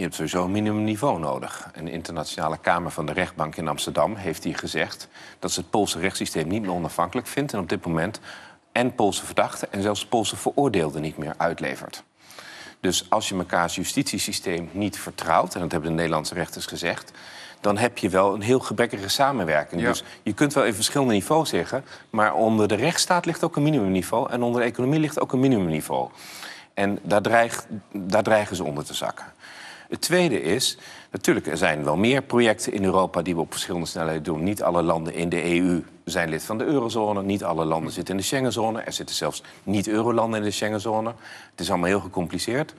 Je hebt sowieso een minimumniveau nodig. de internationale Kamer van de Rechtbank in Amsterdam heeft hier gezegd dat ze het Poolse rechtssysteem niet meer onafhankelijk vindt en op dit moment en Poolse verdachten en zelfs Poolse veroordeelden niet meer uitlevert. Dus als je mekaars justitiesysteem niet vertrouwt, en dat hebben de Nederlandse rechters gezegd, dan heb je wel een heel gebrekkige samenwerking. Dus je kunt wel in verschillende niveaus zeggen, maar onder de rechtsstaat ligt ook een minimumniveau en onder de economie ligt ook een minimumniveau. En daar, daar dreigen ze onder te zakken. Het tweede is, natuurlijk, er zijn wel meer projecten in Europa die we op verschillende snelheden doen. Niet alle landen in de EU zijn lid van de eurozone. Niet alle landen zitten in de Schengenzone. Er zitten zelfs niet-eurolanden in de Schengenzone. Het is allemaal heel gecompliceerd.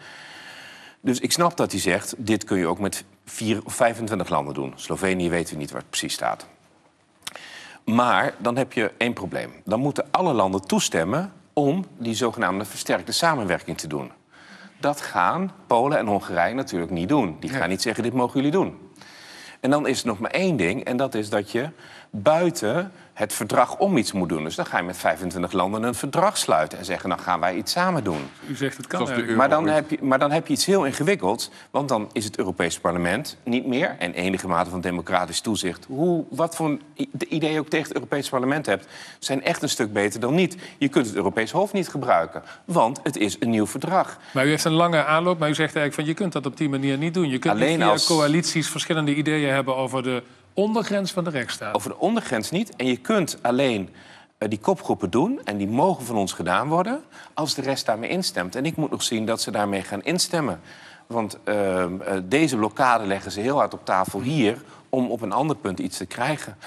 Dus ik snap dat hij zegt, dit kun je ook met 4 of 25 landen doen. Slovenië weten we niet waar het precies staat. Maar dan heb je één probleem. Dan moeten alle landen toestemmen om die zogenaamde versterkte samenwerking te doen. Dat gaan Polen en Hongarije natuurlijk niet doen. Die gaan niet zeggen, dit mogen jullie doen. En dan is er nog maar één ding, en dat is dat je buiten het verdrag om iets moet doen. Dus dan ga je met 25 landen een verdrag sluiten en zeggen: dan nou, gaan wij iets samen doen. U zegt het kan. maar, dan heb je, maar dan heb je iets heel ingewikkeld, want dan is het Europees Parlement niet meer en enige mate van democratisch toezicht. Hoe, wat voor idee je ook tegen het Europees Parlement hebt, zijn echt een stuk beter dan niet. Je kunt het Europees Hof niet gebruiken, want het is een nieuw verdrag. Maar u heeft een lange aanloop, maar u zegt eigenlijk van je kunt dat op die manier niet doen. Je kunt Alleen niet via als... coalities verschillende ideeën hebben over de ondergrens van de rechtsstaat. Over de ondergrens niet. En je kunt alleen eh, die kopgroepen doen, en die mogen van ons gedaan worden, als de rest daarmee instemt. En ik moet nog zien dat ze daarmee gaan instemmen. Want ehm, eh, deze blokkade leggen ze heel hard op tafel hier om op een ander punt iets te krijgen.